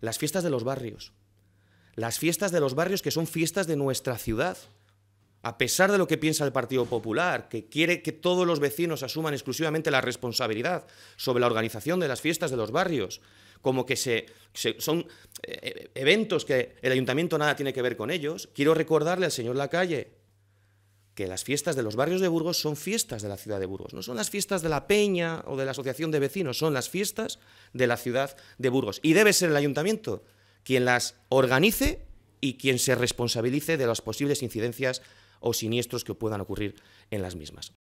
las fiestas de los barrios, las fiestas de los barrios que son fiestas de nuestra ciudad. A pesar de lo que piensa el Partido Popular, que quiere que todos los vecinos asuman exclusivamente la responsabilidad sobre la organización de las fiestas de los barrios, como que son eh, eventos que el ayuntamiento nada tiene que ver con ellos, quiero recordarle al señor Lacalle que las fiestas de los barrios de Burgos son fiestas de la ciudad de Burgos, no son las fiestas de la Peña o de la Asociación de Vecinos, son las fiestas de la ciudad de Burgos. Y debe ser el ayuntamiento quien las organice y quien se responsabilice de las posibles incidencias o siniestros que puedan ocurrir en las mismas.